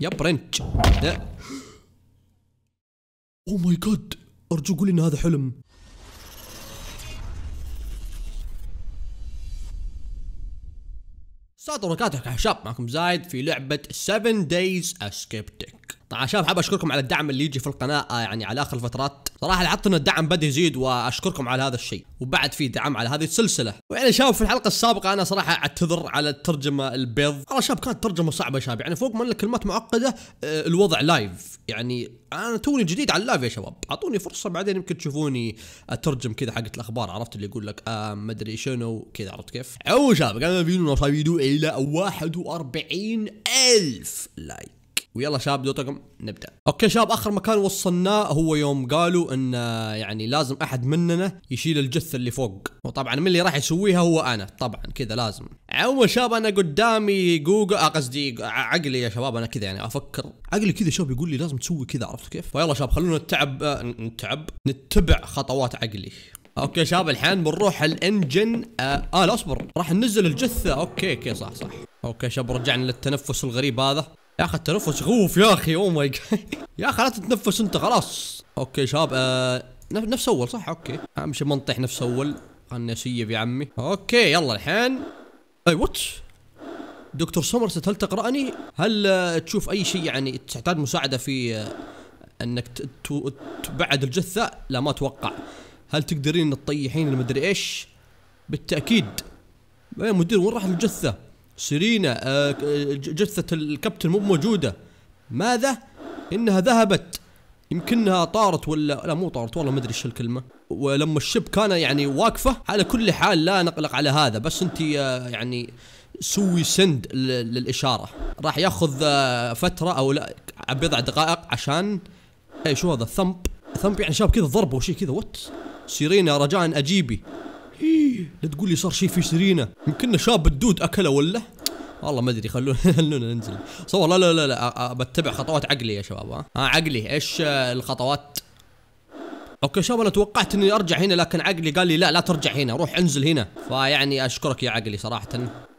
يا برنج ده اوه ماي جاد ارجو قول ان هذا حلم ساتر وبركاته يا شباب معكم زايد في لعبة 7 Days Escape Tech طبعا شباب حاب اشكركم على الدعم اللي يجي في القناه آه، يعني على اخر الفترات صراحه لاحظت ان الدعم بدا يزيد واشكركم على هذا الشيء وبعد في دعم على هذه السلسله ويعني شباب في الحلقه السابقه انا صراحه اعتذر على الترجمه البيض والله شباب كانت ترجمه صعبه شباب يعني فوق ما ان الكلمات معقده آه، الوضع لايف يعني انا توني جديد على اللايف يا شباب اعطوني فرصه بعدين يمكن تشوفوني اترجم كذا حقت الاخبار عرفت اللي يقول لك آه ادري شنو كذا عرفت كيف عو شباب كان الفيديو الى 41 الف لايك ويلا شباب دوت نبدا اوكي شباب اخر مكان وصلناه هو يوم قالوا ان آه، يعني لازم احد مننا يشيل الجثه اللي فوق وطبعا من اللي راح يسويها هو انا طبعا كذا لازم اول شباب انا قدامي جوجل آه، قصدي آه، عقلي يا شباب انا كذا يعني افكر عقلي كذا شباب يقول لي لازم تسوي كذا عرفت كيف فيلا شباب خلونا نتعب نتعب نتبع خطوات عقلي اوكي شباب الحين بنروح الانجن اه, آه لا اصبر راح ننزل الجثه اوكي اوكي صح صح اوكي شباب رجعنا للتنفس الغريب هذا يا اخي التنفس يخوف يا اخي او oh ماي يا اخي لا تتنفس انت خلاص اوكي شباب آه نفس اول صح اوكي اهم شيء ما نطيح نفس اول خلني اسيب يا عمي اوكي يلا الحين اي وات دكتور سمرست هل تقرأني؟ هل آه، تشوف أي شيء يعني تحتاج مساعدة في آه، أنك تبعد الجثة؟ لا ما أتوقع. هل تقدرين تطيحين المدري إيش؟ بالتأكيد. يا إيه، مدير وين راحت الجثة؟ سيرينا آه، جثة الكابتن مو موجودة ماذا؟ إنها ذهبت يمكنها طارت ولا لا مو طارت والله ما ادري ايش الكلمه ولما الشب كان يعني واقفه على كل حال لا نقلق على هذا بس انت آه، يعني سوي سند للاشاره راح ياخذ آه، فتره او لا بضع دقائق عشان اي شو هذا ثمب ثمب يعني شاب كذا ضربه وشي كذا وات سيرينا رجاء اجيبي إيه. لا تقول لي صار شيء في شرينا يمكن شاب الدود اكله ولا والله ما ادري خلونا خلونا ننزل صور لا لا لا لا بتبع خطوات عقلي يا شباب ها عقلي ايش الخطوات اوكي شباب انا توقعت اني ارجع هنا لكن عقلي قال لي لا لا ترجع هنا روح انزل هنا فيعني اشكرك يا عقلي صراحه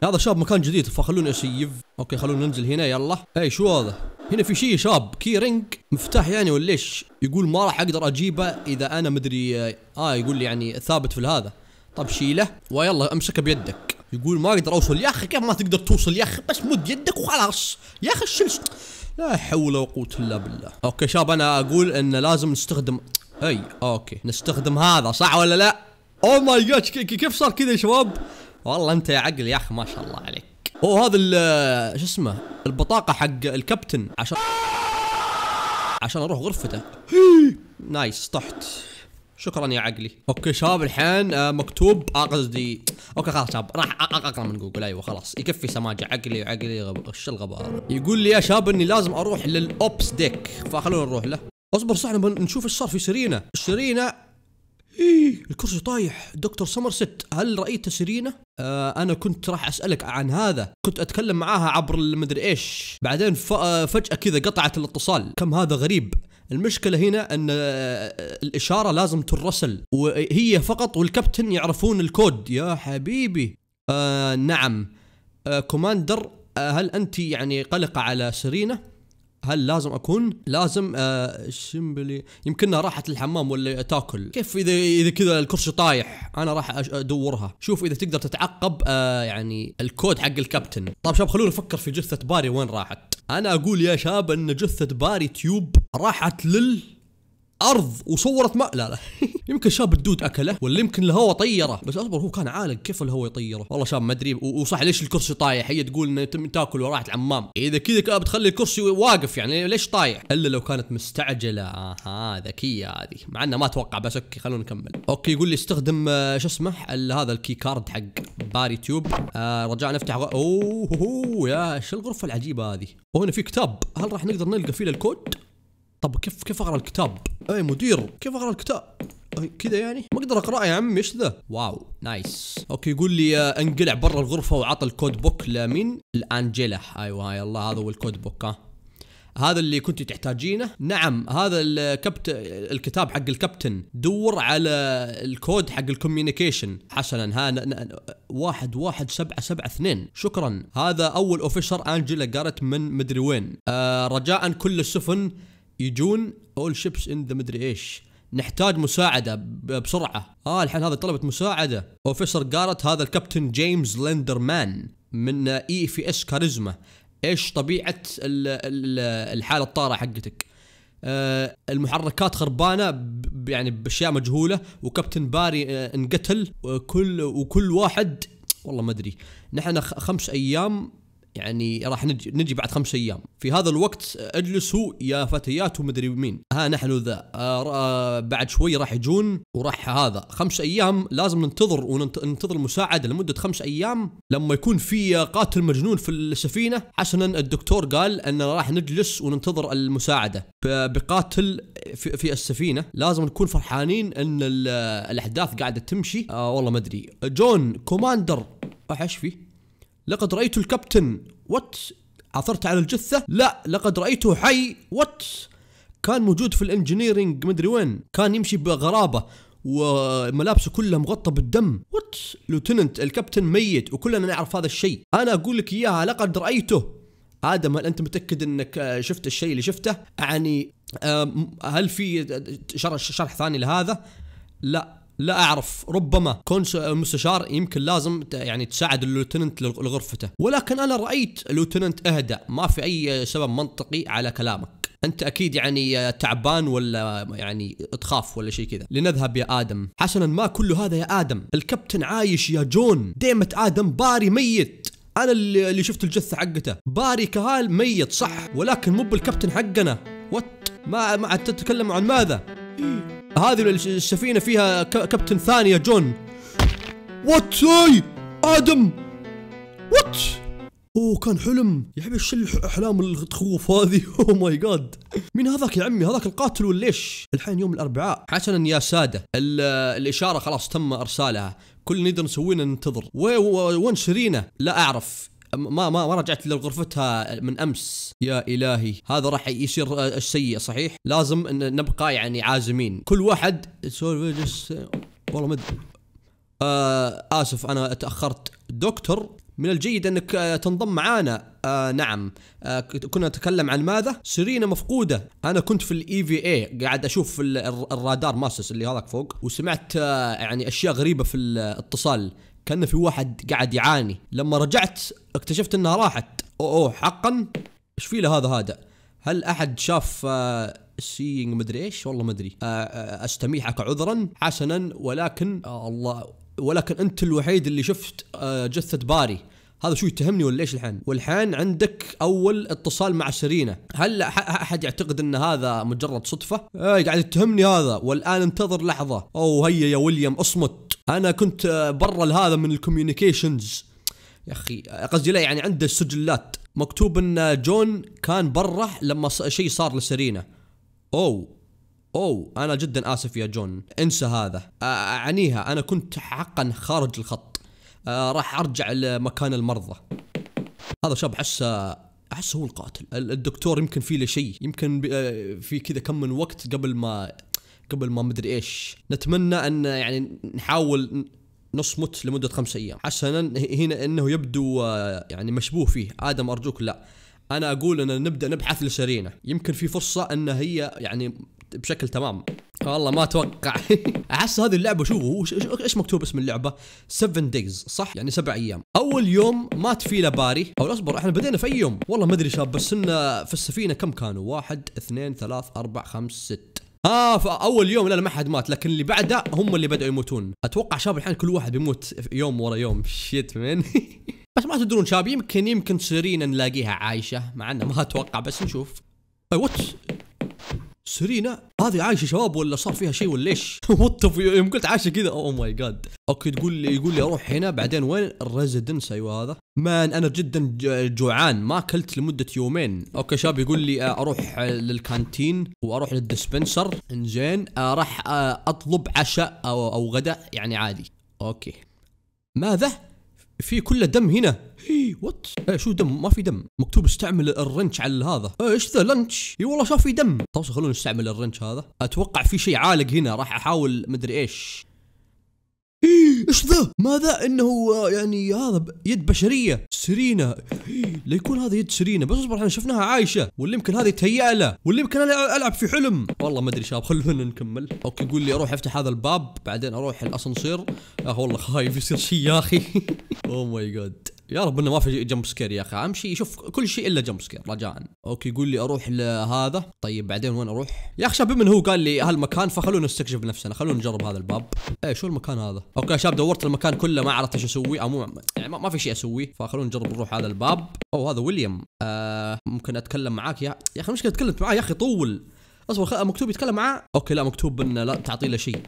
هذا شاب مكان جديد فخلوني اسيف اوكي خلونا ننزل هنا يلا اي شو هذا هنا في شيء شاب كي رينج مفتاح يعني ولا ايش يقول ما راح اقدر اجيبه اذا انا مدري اه يقول لي يعني ثابت في هذا طب شيله ويلا امسكه بيدك يقول ما اقدر اوصل يا اخي كيف ما تقدر توصل يا اخي بس مد يدك وخلاص يا اخي شيل لا حول ولا قوه الا بالله اوكي شاب انا اقول ان لازم نستخدم اي اوكي نستخدم هذا صح ولا لا او ماي جاد كيف صار كذا يا شباب والله انت يا عقل يا اخي ما شاء الله عليك او هذا شو اسمه البطاقه حق الكابتن عشان عشان اروح غرفته نايس طحت شكرا يا عقلي اوكي شباب الحين آه، مكتوب قصدي اوكي خلاص شباب راح اقرا من جوجل ايوه خلاص يكفي سماجه عقلي وعقلي غب... ايش الغباء يقول لي يا شباب اني لازم اروح للاوبس ديك فخلونا نروح له اصبر صح نشوف ايش صار في سيرينا سيرينا إيه، الكرسي طايح دكتور سمرست هل رأيت سيرينا؟ آه أنا كنت راح أسألك عن هذا كنت أتكلم معاها عبر المدري إيش بعدين آه، فجأة كذا قطعت الاتصال كم هذا غريب المشكله هنا ان آه، آه، الاشاره لازم ترسل وهي فقط والكابتن يعرفون الكود يا حبيبي آه نعم آه كوماندر آه هل انت يعني قلقه على سيرينا هل لازم اكون لازم آه شمبلي يمكنها راحت الحمام ولا تاكل كيف اذا اذا كذا الكرسي طايح انا راح ادورها شوف اذا تقدر تتعقب آه يعني الكود حق الكابتن طيب شباب خلونا نفكر في جثه باري وين راحت انا اقول يا شاب ان جثه باري تيوب راحت لل ارض وصورت ما لا لا يمكن شاب الدود اكله ولا يمكن الهواء طيره بس اصبر هو كان عالق كيف الهواء يطيره والله شاب ما ادري وصح ليش الكرسي طايح هي تقول انه تاكل وراحت العمام اذا كذا بتخلي الكرسي واقف يعني ليش طايح الا لو كانت مستعجله اها ذكيه هذه مع انه ما اتوقع بس اوكي خلونا نكمل اوكي يقول لي استخدم آه، شو اسمه هذا الكي كارد حق باري تيوب آه رجعنا نفتح غ... اوه يا شو الغرفه العجيبه هذه وهنا في كتاب هل راح نقدر نلقى فيه الكود طب كيف كيف اقرا الكتاب اي مدير كيف اقرا الكتاب كذا يعني ما اقدر اقراه يا عمي ايش ذا واو نايس اوكي يقول لي آه، انقلع برا الغرفه وعطى الكود بوك لمين الانجيلا ايوه هاي الله هذا هو الكود بوك ها هذا اللي كنت تحتاجينه نعم هذا الكبت الكتاب حق الكابتن دور على الكود حق الكوميونيكيشن حسنا ها ن... ن... واحد واحد سبعة سبعة اثنين شكرا هذا اول اوفيسر انجيلا جارت من مدري وين آه رجاء كل السفن يجون اول شيبس ان ذا مدري ايش نحتاج مساعدة بسرعة آه الحين هذا طلبت مساعدة أوفيسر جارت هذا الكابتن جيمس لندرمان من اي في اس كاريزما ايش طبيعة الحالة الطارئة حقتك آه المحركات خربانه يعني باشياء مجهوله وكابتن باري آه انقتل وكل وكل واحد والله ما ادري نحن خمس ايام يعني راح نجي, نجي بعد خمس ايام في هذا الوقت اجلسوا يا فتيات ومدري مين ها نحن ذا آه، آه، بعد شوي راح يجون وراح هذا خمس ايام لازم ننتظر وننتظر المساعده لمده خمس ايام لما يكون في قاتل مجنون في السفينه حسنا الدكتور قال ان راح نجلس وننتظر المساعده بقاتل في, في السفينه لازم نكون فرحانين ان الاحداث قاعده تمشي آه والله ما ادري جون كوماندر ايش فيه لقد رأيت الكابتن وات عثرت على الجثة لا لقد رأيته حي وات كان موجود في الانجينيرينج مدري وين كان يمشي بغرابة وملابسه كلها مغطى بالدم وات لوتننت الكابتن ميت وكلنا نعرف هذا الشيء انا اقول لك اياها لقد رايته ادم هل انت متاكد انك آه، شفت الشيء اللي شفته يعني هل في شرح, شرح ثاني لهذا لا لا اعرف ربما كون مستشار يمكن لازم يعني تساعد اللوتننت لغرفته ولكن انا رايت اللوتننت اهدى ما في اي سبب منطقي على كلامك انت اكيد يعني تعبان ولا يعني تخاف ولا شيء كذا لنذهب يا ادم حسنا ما كل هذا يا ادم الكابتن عايش يا جون ديمة ادم باري ميت انا اللي شفت الجثه حقته باري كهال ميت صح ولكن مو بالكابتن حقنا وات ما ما تتكلم عن ماذا هذه السفينة فيها كابتن ثانية جون وات اي ادم وات اوه كان حلم يا حبيبي ايش الاحلام التخوف هذه اوه ماي جاد مين هذاك يا عمي هذاك القاتل ولا ايش الحين يوم الاربعاء حسنا يا ساده الاشاره خلاص تم ارسالها كل نقدر نسويه ننتظر وين شرينا لا اعرف ما ما ما رجعت لغرفتها من امس يا الهي هذا راح يصير السيء صحيح لازم ان نبقى يعني عازمين كل واحد والله ما آه اسف انا تاخرت دكتور من الجيد انك آه، تنضم معانا آه نعم آه كنا نتكلم عن ماذا سيرينا مفقوده انا كنت في الاي في e اي قاعد اشوف الرادار ماسس اللي هذاك فوق وسمعت آه يعني اشياء غريبه في الاتصال كأنه في واحد قاعد يعاني لما رجعت اكتشفت انها راحت اوه اوه حقا ايش في هذا هذا هل احد شاف سينج آه، مدري ايش والله مدري آه، آه، استميحك عذرا حسنا ولكن الله ولكن انت الوحيد اللي شفت جثه باري هذا شو يتهمني ولا ايش الحين؟ والحين عندك اول اتصال مع سيرينا، هل احد يعتقد ان هذا مجرد صدفه؟ اي قاعد يتهمني هذا والان انتظر لحظه، او هيا يا ويليام اصمت انا كنت آه، برا لهذا من الكوميونيكيشنز يا اخي قصدي لا يعني عنده السجلات مكتوب ان جون كان برا لما شيء صار لسيرينا اوه اوه انا جدا اسف يا جون انسى هذا آه، اعنيها انا كنت حقا خارج الخط آه، راح ارجع لمكان المرضى هذا شاب حس احسه هو القاتل الدكتور يمكن في له شيء يمكن في كذا كم من وقت قبل ما قبل ما مدري ايش نتمنى ان يعني نحاول نصمت لمدة خمسة أيام حسنا هنا أنه يبدو آه، يعني مشبوه فيه آدم أرجوك لا أنا أقول أن نبدأ نبحث لسرينا يمكن في فرصة أن هي يعني بشكل تمام والله ما اتوقع احس هذه اللعبه شوفوا ايش مكتوب اسم اللعبه 7 دايز صح يعني سبع ايام اول يوم مات فيه لباري او اصبر احنا بدينا في اي يوم والله ما ادري شاب بس ان في السفينه كم كانوا واحد اثنين ثلاث اربع خمس ست اه فاول يوم لا ما حد مات لكن اللي بعده هم اللي بداوا يموتون اتوقع شاب الحين كل واحد بيموت يوم ورا يوم شيت من بس ما تدرون شاب يمكن يمكن سيرين نلاقيها عايشه مع انه ما اتوقع بس نشوف وات طيب، سيرينا هذه عايشه شباب ولا صار فيها شيء ولا ايش؟ وات يوم قلت عايشه كذا اوه ماي جاد اوكي تقول لي يقول لي اروح هنا بعدين وين الريزدنس ايوه هذا مان انا جدا جوعان ما اكلت لمده يومين اوكي شاب يقول لي آه، اروح آه، للكانتين واروح للدسبنسر انزين آه، راح اطلب عشاء او غداء يعني عادي اوكي ماذا في كله دم هنا اي وات اه شو دم ما في دم مكتوب استعمل الرنش على هذا إيه، ايش ذا لنش اي والله شاف في دم طب خلونا نستعمل الرنش هذا اتوقع في شيء عالق هنا راح احاول مدري ايش إيه، ايش ذا؟ ماذا؟ انه يعني هذا يد بشريه سيرينا إيه، ليكون هذا يد سيرينا بس اصبر احنا شفناها عايشه واللي يمكن هذه تهيأ له واللي يمكن انا العب في حلم والله ما ادري شباب خلونا نكمل اوكي يقول لي اروح افتح هذا الباب بعدين اروح الاسانسير يا أه، اخي والله خايف يصير شيء يا اخي اوه ماي جاد يا رب انه ما في جمب سكير يا اخي اهم شيء شوف كل شيء الا جمب سكير رجاء اوكي يقول لي اروح لهذا طيب بعدين وين اروح يا اخي شاب من هو قال لي هالمكان فخلونا نستكشف نفسنا خلونا نجرب هذا الباب ايه شو المكان هذا اوكي يا شاب دورت المكان كله ما عرفت ايش اسوي او مو يعني ما في شيء اسوي فخلونا نجرب نروح هذا الباب او هذا ويليام آه ممكن اتكلم معاك يا يا اخي مشكله تكلمت معاه يا اخي طول اصبر مكتوب يتكلم معاه اوكي لا مكتوب انه لا تعطي له شيء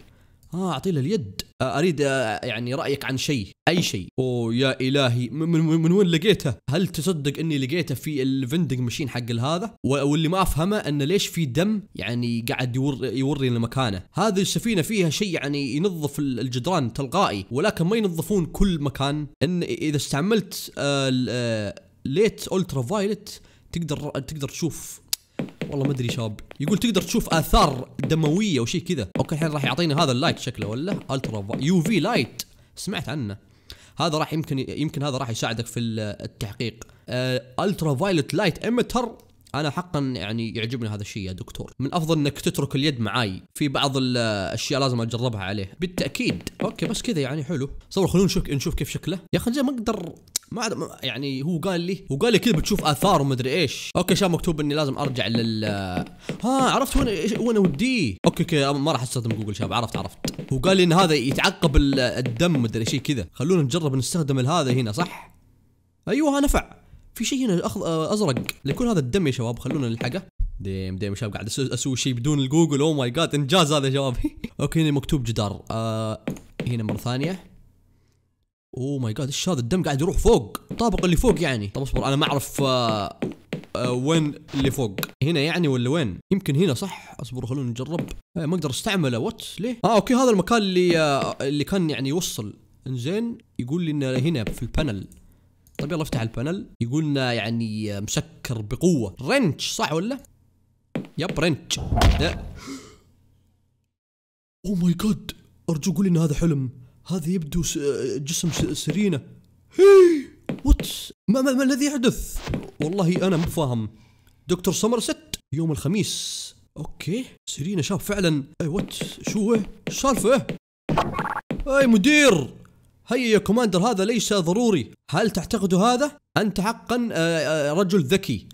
اه اعطي له اليد اريد يعني رايك عن شيء اي شيء اوه يا الهي من, من وين لقيته هل تصدق اني لقيته في الفندنج مشين حق هذا واللي ما افهمه انه ليش في دم يعني قاعد يور يوري لمكانه هذه السفينه فيها شيء يعني ينظف الجدران تلقائي ولكن ما ينظفون كل مكان ان اذا استعملت آه، آه، ليت الترا فايلت تقدر تقدر تشوف والله ما ادري شاب يقول تقدر تشوف اثار دمويه وشي كذا اوكي الحين راح يعطينا هذا اللايت شكله ولا الترا يو في لايت سمعت عنه هذا راح يمكن يمكن هذا راح يساعدك في التحقيق آه، الترا فايلت لايت امتر انا حقا يعني يعجبني هذا الشيء يا دكتور من افضل انك تترك اليد معاي في بعض الاشياء لازم اجربها عليه بالتاكيد اوكي بس كذا يعني حلو صور خلونا نشوف نشوف كيف شكله يا اخي ما اقدر ما يعني هو قال لي هو قال لي كذا بتشوف اثار ومدري ايش اوكي شاب مكتوب اني لازم ارجع لل ها عرفت وين وين اوديه اوكي اوكي ما راح استخدم جوجل شاب عرفت عرفت هو قال لي ان هذا يتعقب الدم مدري شيء كذا خلونا نجرب نستخدم هذا هنا صح ايوه نفع في شيء هنا أخض... آه، ازرق لكل هذا الدم يا شباب خلونا نلحقه ديم ديم شباب قاعد اسوي شيء بدون الجوجل او ماي جاد انجاز هذا يا شباب اوكي هنا مكتوب جدار آه هنا مره ثانيه اوه ماي جاد ايش هذا الدم قاعد يروح فوق الطابق اللي فوق يعني طب اصبر انا ما اعرف آه آه وين اللي فوق هنا يعني ولا وين يمكن هنا صح اصبر خلونا نجرب آه ما اقدر استعمله وات ليه اه اوكي هذا المكان اللي آه اللي كان يعني يوصل انزين يقول لي انه هنا في البانل طيب يلا افتح البانل يقولنا يعني مسكر بقوه رنش صح ولا يب رنش او ماي جاد ارجو قول ان هذا حلم هذا يبدو جسم سرينا هي وات ما, ما, ما الذي يحدث والله انا مو فاهم دكتور سمرست يوم الخميس اوكي سيرينا شاف فعلا اي وات شو هو؟ ايش السالفه؟ اي مدير هيا يا كوماندر هذا ليس ضروري هل تعتقد هذا؟ أنت حقا آه، آه، رجل ذكي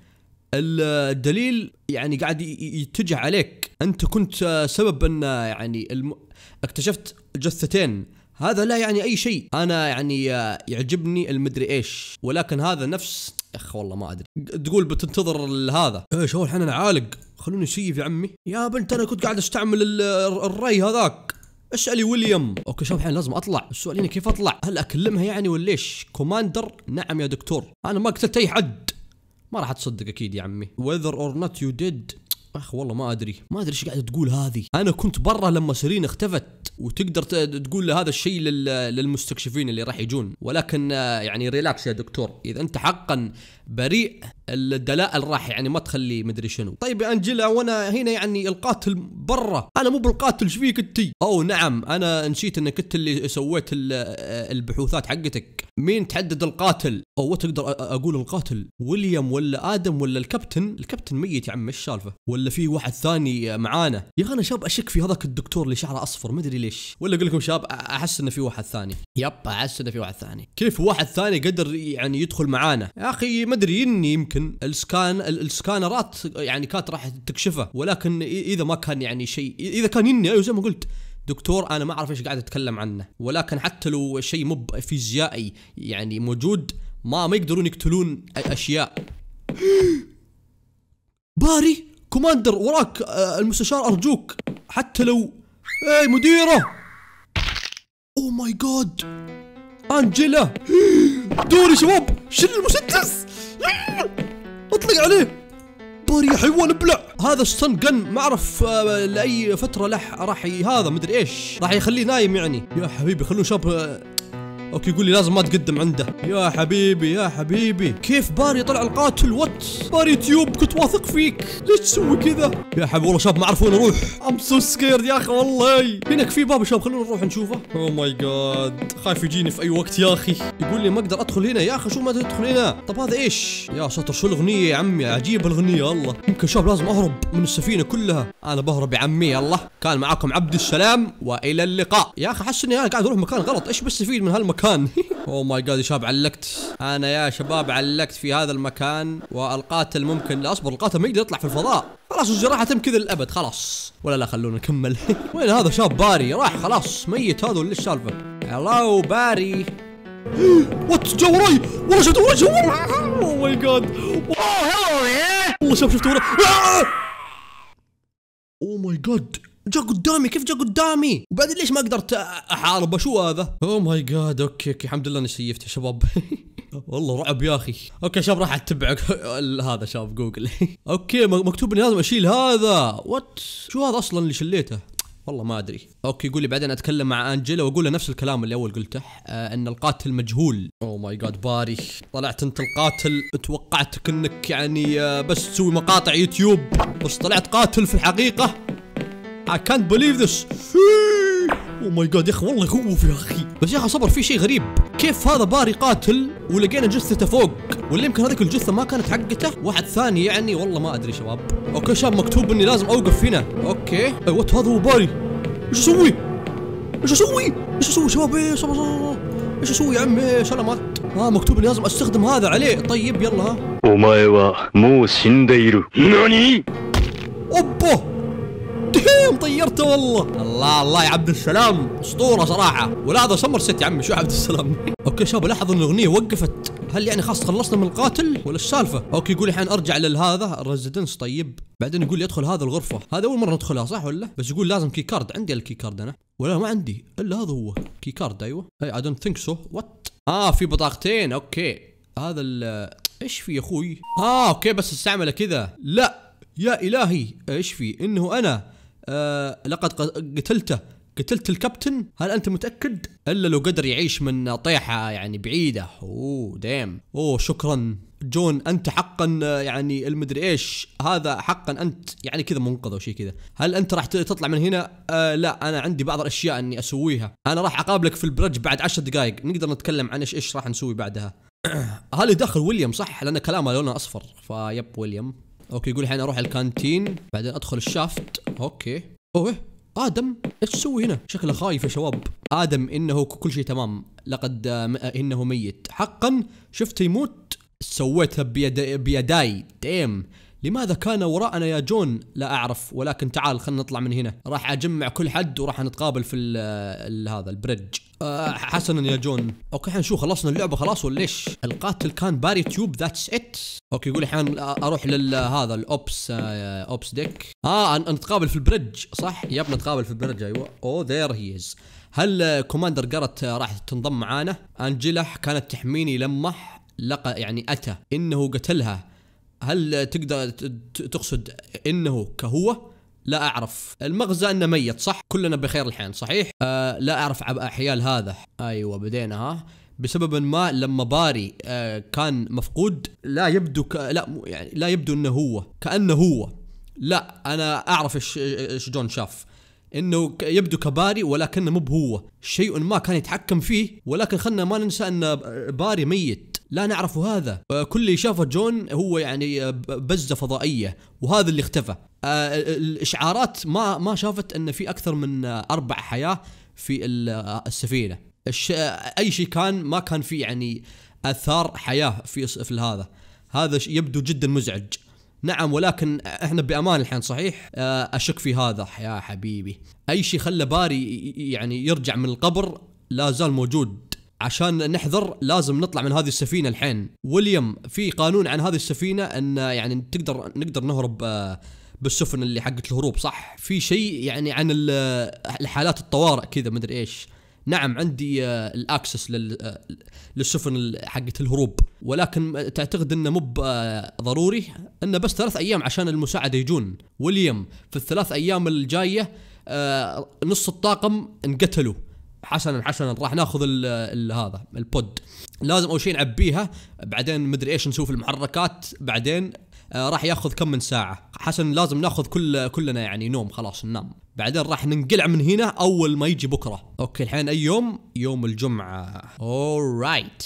آه، الدليل يعني قاعد يتجه عليك أنت كنت سبب أن يعني الم... اكتشفت جثتين هذا لا يعني أي شيء أنا يعني يعجبني المدري إيش ولكن هذا نفس أخ والله ما أدري تقول بتنتظر هذا إيش هو الحين أنا عالق خلوني سيف يا عمي يا بنت أنا كنت قاعد أستعمل الري هذاك اسالي ويليام اوكي شوف الحين لازم اطلع سؤاليني كيف اطلع هل اكلمها يعني ولا ايش كوماندر نعم يا دكتور انا ما قتلت اي حد ما راح تصدق اكيد يا عمي whether or not you did اخ والله ما ادري ما ادري ايش قاعده تقول هذه انا كنت برا لما سيرين اختفت وتقدر تقول هذا الشيء للمستكشفين اللي راح يجون ولكن آه، يعني ريلاكس يا دكتور اذا انت حقا بريء الدلائل راح يعني ما تخلي مدري شنو طيب يا انجيلا وانا هنا يعني القاتل برا انا مو بالقاتل ايش فيك انت او نعم انا نسيت انك انت اللي سويت آه، البحوثات حقتك مين تحدد القاتل او تقدر اقول القاتل ويليام ولا ادم ولا الكابتن الكابتن ميت يا عم ايش السالفه ولا في واحد ثاني معانا يا اخي انا شاب اشك في هذاك الدكتور اللي شعره اصفر ما ادري ليش ولا اقول لكم شاب احس انه في واحد ثاني يب احس انه في واحد ثاني كيف واحد ثاني قدر يعني يدخل معانا يا اخي ما ادري اني يمكن السكان السكانرات يعني كانت راح تكشفه ولكن اذا ما كان يعني شيء اذا كان اني ايوه زي ما قلت دكتور انا ما اعرف ايش قاعد اتكلم عنه ولكن حتى لو شيء مب فيزيائي يعني موجود ما ما يقدرون يقتلون اشياء باري كوماندر وراك آه، المستشار ارجوك حتى لو اي مديره او ماي جاد انجيلا دوري شباب شيل المسدس اطلق عليه دوري يا حيوان ابلع هذا السن جن ما اعرف آه، لاي فتره لح راح هذا مدري ايش راح يخليه نايم يعني يا حبيبي خلوه شاب آه، اوكي يقول لي لازم ما تقدم عنده يا حبيبي يا حبيبي كيف باري طلع القاتل وات باري تيوب كنت واثق فيك ليش تسوي كذا يا حبيبي والله شاب ما اعرف وين اروح ام سو سكيرد يا اخي والله هناك في باب شاب خلونا نروح نشوفه او ماي جاد خايف يجيني في اي وقت يا اخي يقول لي ما اقدر ادخل هنا يا اخي شو ما تدخل هنا طب هذا ايش يا ساتر شو الاغنيه يا عمي عجيبه الاغنيه الله يمكن شاب لازم اهرب من السفينه كلها انا بهرب يا عمي يلا كان معاكم عبد السلام والى اللقاء يا اخي احس اني انا قاعد اروح مكان غلط ايش بستفيد من هالمكان المكان اوه ماي جاد يا شباب علقت انا يا شباب علقت في هذا المكان والقاتل ممكن لا اصبر القاتل ما يقدر يطلع في الفضاء خلاص الجراحه تم كذا للابد خلاص ولا لا خلونا نكمل وين هذا شاب باري راح خلاص ميت هذا ولا السالفه هلو باري وات جا وراي والله شفت وجهه اوه ماي جاد والله شوف شفت وراي اوه ماي جاد جا قدامي كيف جا قدامي وبعدين ليش ما قدرت احاربه شو هذا او ماي جاد اوكي اوكي الحمد لله اني شيفت يا شباب والله رعب يا اخي اوكي شباب راح اتبعك هذا شباب جوجل اوكي مكتوب اني لازم اشيل هذا وات شو هذا اصلا اللي شليته والله ما ادري اوكي يقول لي بعدين اتكلم مع انجيلا واقول له نفس الكلام اللي اول قلته آه ان القاتل مجهول او ماي جاد باري طلعت انت القاتل توقعتك انك يعني آه بس تسوي مقاطع يوتيوب بس طلعت قاتل في الحقيقه I can't believe this Oh ماي جاد يا اخي والله يخوف يا اخي بس يا اخي صبر في شيء غريب كيف هذا باري قاتل ولقينا جثته فوق ولا يمكن هذيك الجثه ما كانت حقته واحد ثاني يعني والله ما ادري شباب اوكي شاب مكتوب اني لازم اوقف هنا اوكي اي وات هذا هو باري ايش اسوي ايش اسوي ايش اسوي شباب ايش ايش اسوي يا عمي ايش انا مات اه مكتوب اني لازم استخدم هذا عليه طيب يلا ها اوبا الجحيم طيرته والله الله الله يا عبد السلام اسطوره صراحه ولا هذا سمر سيت يا عمي شو عبد السلام اوكي شباب لاحظوا ان الاغنيه وقفت هل يعني خلاص خلصنا من القاتل ولا السالفه اوكي يقول الحين ارجع لهذا الريزيدنس طيب بعدين يقول لي ادخل هذا الغرفه هذا اول مره ندخلها صح ولا بس يقول لازم كي كارد عندي الكي كارد انا ولا ما عندي الا هذا هو كي كارد ايوه اي اي دونت ثينك سو وات اه في بطاقتين اوكي هذا ال ايش في يا اخوي اه اوكي بس استعمله كذا لا يا الهي ايش في انه انا آه، لقد قتلته قتلت الكابتن هل انت متاكد الا لو قدر يعيش من طيحه يعني بعيده اوه ديم اوه شكرا جون انت حقا آه، يعني المدري ايش هذا حقا انت يعني كذا منقذ او شيء كذا هل انت راح تطلع من هنا آه لا انا عندي بعض الاشياء اني اسويها انا راح اقابلك في البرج بعد عشر دقائق نقدر نتكلم عن ايش ايش راح نسوي بعدها هل دخل ويليام صح لان كلامه لونه اصفر فيب ويليام اوكي يقول الحين اروح الكانتين بعدين ادخل الشافت اوكي اوه ادم ايش تسوي هنا؟ شكله خايف يا شباب. ادم انه كل شيء تمام، لقد آه، انه ميت، حقا شفته يموت سويتها بيداي ديم لماذا كان وراءنا يا جون لا اعرف ولكن تعال خلينا نطلع من هنا راح اجمع كل حد وراح نتقابل في الـ الـ هذا البريدج آه حسنا يا جون اوكي احنا شو خلصنا اللعبه خلاص ولا ايش القاتل كان باري تيوب ذاتس ات اوكي يقول الحين اروح لهذا الاوبس آه، اوبس ديك اه نتقابل في البريدج صح يب نتقابل في البريدج ايوه اوه ذير هي از هل كوماندر جارت راح تنضم معانا انجيلا كانت تحميني لمح لقى يعني اتى انه قتلها هل تقدر تقصد انه كهو؟ لا اعرف المغزى انه ميت صح كلنا بخير الحين صحيح أه لا اعرف حيال هذا ايوه بدينا ها بسبب ما لما باري أه كان مفقود لا يبدو ك... لا يعني لا يبدو انه هو كانه هو لا انا اعرف ايش ايش جون شاف انه يبدو كباري ولكنه مو بهو شيء ما كان يتحكم فيه ولكن خلنا ما ننسى ان باري ميت لا نعرف هذا آه، كل اللي شافه جون هو يعني آه، بزه فضائيه وهذا اللي اختفى آه، الاشعارات ما ما شافت ان في اكثر من اربع حياه في السفينه اي شيء كان ما كان في يعني اثار حياه في في هذا هذا يبدو جدا مزعج نعم ولكن احنا بامان الحين صحيح اشك في هذا يا حبيبي اي شيء خلى باري يعني يرجع من القبر لا زال موجود عشان نحذر لازم نطلع من هذه السفينه الحين ويليام في قانون عن هذه السفينه ان يعني تقدر نقدر نهرب آه، بالسفن اللي حقت الهروب صح في شيء يعني عن الحالات الطوارئ كذا مدري ايش نعم عندي آه، الاكسس للسفن حقت الهروب ولكن تعتقد انه مو آه، ضروري انه بس ثلاث ايام عشان المساعده يجون ويليام في الثلاث ايام الجايه نص الطاقم انقتلوا حسنا حسنا راح ناخذ ال الـ هذا البود لازم اول شيء نعبيها بعدين مدري ايش نسوي في المحركات بعدين آه راح ياخذ كم من ساعه حسن لازم ناخذ كل كلنا يعني نوم خلاص ننام بعدين راح ننقلع من هنا اول ما يجي بكره اوكي الحين اي يوم يوم الجمعه اورايت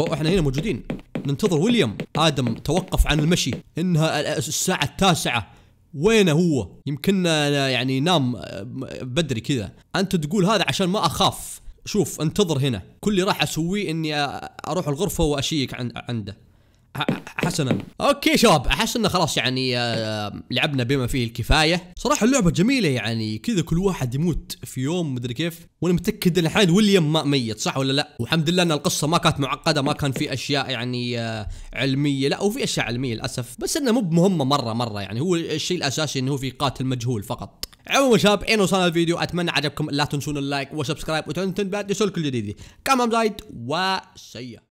او احنا هنا موجودين ننتظر ويليام ادم توقف عن المشي انها الساعه التاسعه وين هو يمكن يعني نام آه، بدري كذا انت تقول هذا عشان ما اخاف شوف انتظر هنا كل اللي راح اسويه اني اروح الغرفه واشيك عنده حسنا اوكي شباب احس انه خلاص يعني آه، لعبنا بما فيه الكفايه صراحه اللعبه جميله يعني كذا كل واحد يموت في يوم مدري كيف وانا متاكد ان حاليا ويليام ما ميت صح ولا لا والحمد لله ان القصه ما كانت معقده ما كان في اشياء يعني آه، علميه لا وفي اشياء علميه للاسف بس انه مو بمهمه مره مره يعني هو الشيء الاساسي انه هو في قاتل مجهول فقط عموما شباب اين وصلنا الفيديو اتمنى عجبكم لا تنسون اللايك وسبسكرايب وتنتن بعد يوصلكم الجديد كمان زايد وسيا